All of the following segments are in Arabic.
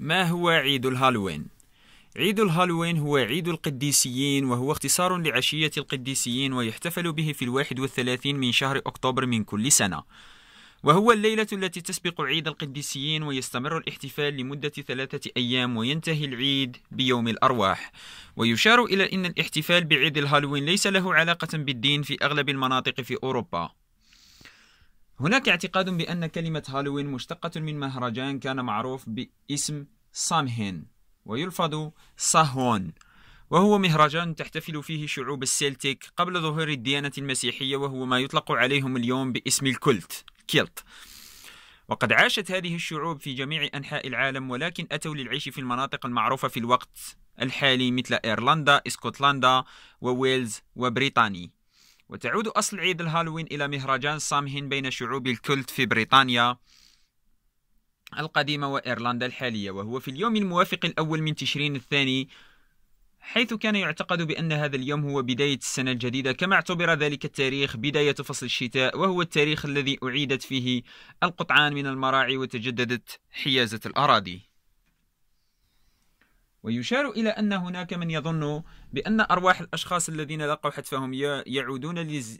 ما هو عيد الهالوين؟ عيد الهالوين هو عيد القديسيين وهو اختصار لعشية القديسيين ويحتفل به في الواحد والثلاثين من شهر أكتوبر من كل سنة وهو الليلة التي تسبق عيد القديسيين ويستمر الاحتفال لمدة ثلاثة أيام وينتهي العيد بيوم الأرواح ويشار إلى أن الاحتفال بعيد الهالوين ليس له علاقة بالدين في أغلب المناطق في أوروبا هناك اعتقاد بأن كلمة هالوين مشتقة من مهرجان كان معروف باسم سامهين ويلفظ ساهون وهو مهرجان تحتفل فيه شعوب السلتيك قبل ظهور الديانة المسيحية وهو ما يطلق عليهم اليوم باسم الكلت كيلت وقد عاشت هذه الشعوب في جميع أنحاء العالم ولكن أتوا للعيش في المناطق المعروفة في الوقت الحالي مثل إيرلندا، إسكتلندا وويلز وبريطاني وتعود أصل عيد الهالوين إلى مهرجان سامح بين شعوب الكلت في بريطانيا القديمة وإيرلندا الحالية وهو في اليوم الموافق الأول من تشرين الثاني حيث كان يعتقد بأن هذا اليوم هو بداية السنة الجديدة كما اعتبر ذلك التاريخ بداية فصل الشتاء وهو التاريخ الذي أعيدت فيه القطعان من المراعي وتجددت حيازة الأراضي ويشار إلى أن هناك من يظن بأن أرواح الأشخاص الذين لقوا حتفهم يعودون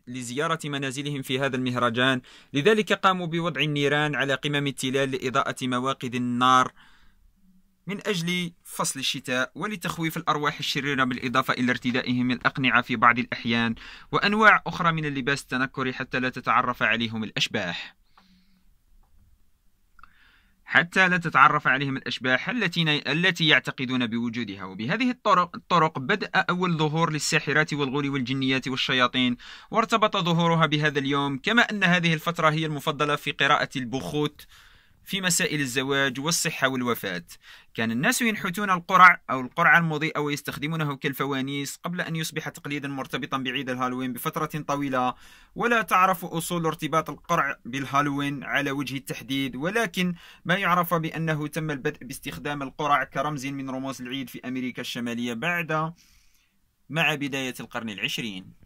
لزيارة منازلهم في هذا المهرجان لذلك قاموا بوضع النيران على قمم التلال لإضاءة مواقد النار من أجل فصل الشتاء ولتخويف الأرواح الشريرة بالإضافة إلى ارتدائهم الأقنعة في بعض الأحيان وأنواع أخرى من اللباس التنكري حتى لا تتعرف عليهم الأشباح حتى لا تتعرف عليهم الأشباح التي التي يعتقدون بوجودها وبهذه الطرق, الطرق بدأ أول ظهور للساحرات والغول والجنيات والشياطين وارتبط ظهورها بهذا اليوم كما أن هذه الفترة هي المفضلة في قراءة البخوت في مسائل الزواج والصحة والوفاة كان الناس ينحتون القرع أو القرع المضيء ويستخدمونه كالفوانيس قبل أن يصبح تقليدا مرتبطا بعيد الهالوين بفترة طويلة ولا تعرف أصول ارتباط القرع بالهالوين على وجه التحديد ولكن ما يعرف بأنه تم البدء باستخدام القرع كرمز من رموز العيد في أمريكا الشمالية بعد مع بداية القرن العشرين